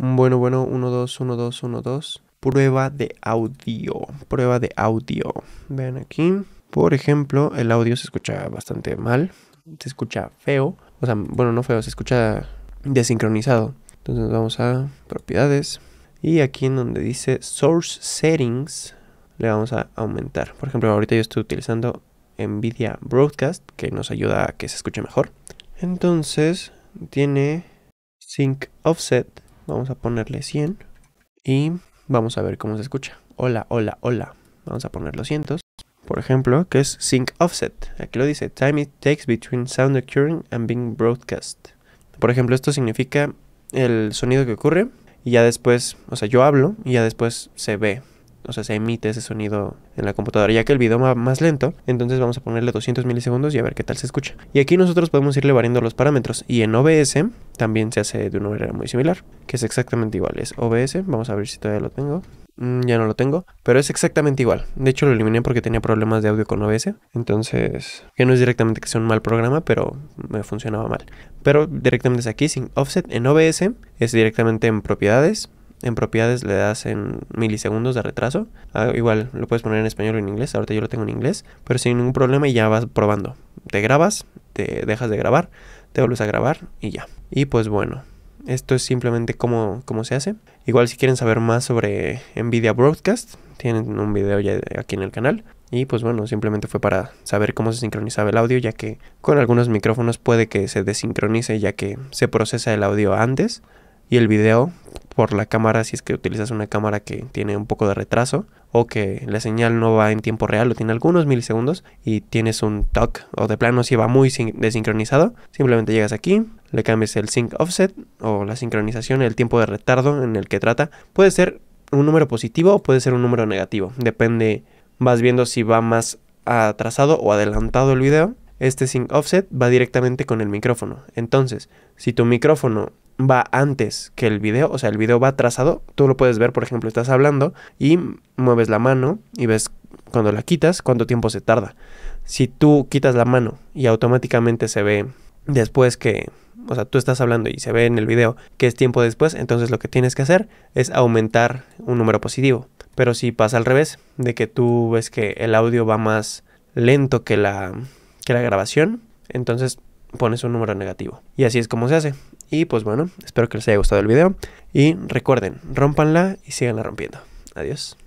Bueno, bueno, 1, 2, 1, 2, 1, 2. Prueba de audio. Prueba de audio. Vean aquí. Por ejemplo, el audio se escucha bastante mal. Se escucha feo. O sea, bueno, no feo, se escucha desincronizado. Entonces vamos a propiedades. Y aquí en donde dice Source Settings, le vamos a aumentar. Por ejemplo, ahorita yo estoy utilizando Nvidia Broadcast, que nos ayuda a que se escuche mejor. Entonces, tiene Sync Offset Vamos a ponerle 100 y vamos a ver cómo se escucha. Hola, hola, hola. Vamos a poner los cientos. Por ejemplo, que es sync offset. Aquí lo dice, time it takes between sound occurring and being broadcast. Por ejemplo, esto significa el sonido que ocurre y ya después, o sea, yo hablo y ya después se ve o sea, se emite ese sonido en la computadora, ya que el video va más lento, entonces vamos a ponerle 200 milisegundos y a ver qué tal se escucha. Y aquí nosotros podemos irle variando los parámetros y en OBS también se hace de una manera muy similar, que es exactamente igual, es OBS, vamos a ver si todavía lo tengo. Mm, ya no lo tengo, pero es exactamente igual. De hecho, lo eliminé porque tenía problemas de audio con OBS. Entonces, que no es directamente que sea un mal programa, pero me funcionaba mal. Pero directamente es aquí, sin offset en OBS, es directamente en propiedades, en propiedades le das en milisegundos de retraso. Ah, igual lo puedes poner en español o en inglés, ahorita yo lo tengo en inglés, pero sin ningún problema y ya vas probando. Te grabas, te dejas de grabar, te vuelves a grabar y ya. Y pues bueno, esto es simplemente cómo, cómo se hace. Igual si quieren saber más sobre Nvidia Broadcast, tienen un video ya aquí en el canal. Y pues bueno, simplemente fue para saber cómo se sincronizaba el audio, ya que con algunos micrófonos puede que se desincronice, ya que se procesa el audio antes y el video por la cámara si es que utilizas una cámara que tiene un poco de retraso o que la señal no va en tiempo real o tiene algunos milisegundos y tienes un toque o de plano si va muy desincronizado, simplemente llegas aquí, le cambias el sync offset o la sincronización, el tiempo de retardo en el que trata, puede ser un número positivo o puede ser un número negativo, depende, vas viendo si va más atrasado o adelantado el video este sync offset va directamente con el micrófono. Entonces, si tu micrófono va antes que el video, o sea, el video va trazado, tú lo puedes ver, por ejemplo, estás hablando y mueves la mano y ves cuando la quitas cuánto tiempo se tarda. Si tú quitas la mano y automáticamente se ve después que, o sea, tú estás hablando y se ve en el video que es tiempo después, entonces lo que tienes que hacer es aumentar un número positivo. Pero si pasa al revés, de que tú ves que el audio va más lento que la, que la grabación, entonces pones un número negativo. Y así es como se hace. Y pues bueno, espero que les haya gustado el video. Y recuerden, rompanla y síganla rompiendo. Adiós.